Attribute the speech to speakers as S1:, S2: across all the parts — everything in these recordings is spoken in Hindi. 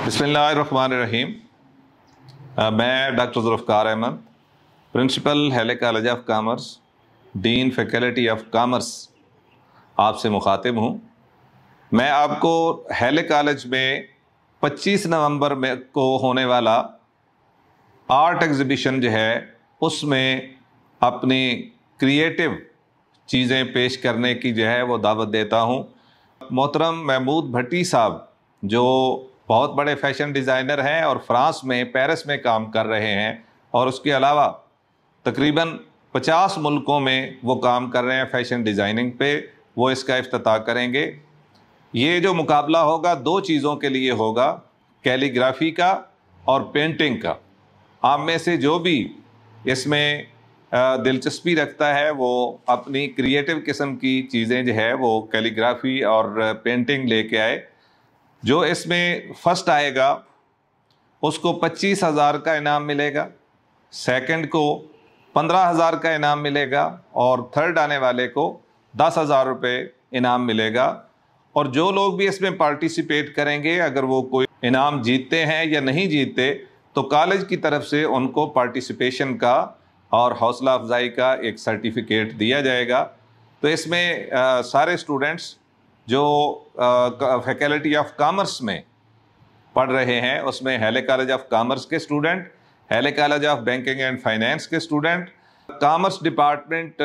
S1: बसमीम मैं doctor Zulfar Ahmed principal Hailey college of commerce dean faculty of commerce आपसे मुखातिब हूँ मैं आपको हेले कॉलेज में 25 नवंबर में को होने वाला आर्ट एग्ज़िबिशन जो है उसमें अपनी क्रिएटिव चीज़ें पेश करने की जो है वो दावत देता हूँ मोहतरम महमूद भट्टी साहब जो बहुत बड़े फैशन डिज़ाइनर हैं और फ्रांस में पेरिस में काम कर रहे हैं और उसके अलावा तकरीबन 50 मुल्कों में वो काम कर रहे हैं फैशन डिज़ाइनिंग पे वो इसका अफ्ताह करेंगे ये जो मुकाबला होगा दो चीज़ों के लिए होगा कैलीग्राफी का और पेंटिंग का आप में से जो भी इसमें दिलचस्पी रखता है वो अपनी क्रिएटिव किस्म की चीज़ें जो है वो कैलीग्राफी और पेंटिंग लेके आए जो इसमें फर्स्ट आएगा उसको पच्चीस हज़ार का इनाम मिलेगा सेकंड को पंद्रह हज़ार का इनाम मिलेगा और थर्ड आने वाले को दस हज़ार रुपये इनाम मिलेगा और जो लोग भी इसमें पार्टिसिपेट करेंगे अगर वो कोई इनाम जीतते हैं या नहीं जीतते तो कॉलेज की तरफ से उनको पार्टिसिपेशन का और हौसला अफजाई का एक सर्टिफिकेट दिया जाएगा तो इसमें आ, सारे स्टूडेंट्स जो फैकल्टी ऑफ कॉमर्स में पढ़ रहे हैं उसमें हेले कॉलेज ऑफ कॉमर्स के student Hailey college of banking and finance के student commerce department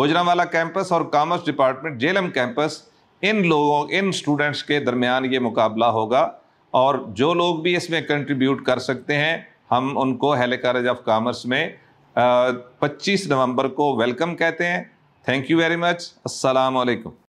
S1: Gujranwala campus और कॉमर्स डिपार्टमेंट जेलम कैंपस इन लोगों इन स्टूडेंट्स के दरमियान ये मुकाबला होगा और जो लोग भी इसमें कंट्रीब्यूट कर सकते हैं हम उनको हेले कॉलेज ऑफ कॉमर्स में पच्चीस नवंबर को वेलकम कहते हैं थैंक यू वेरी मच अस्सलाम वालेकुम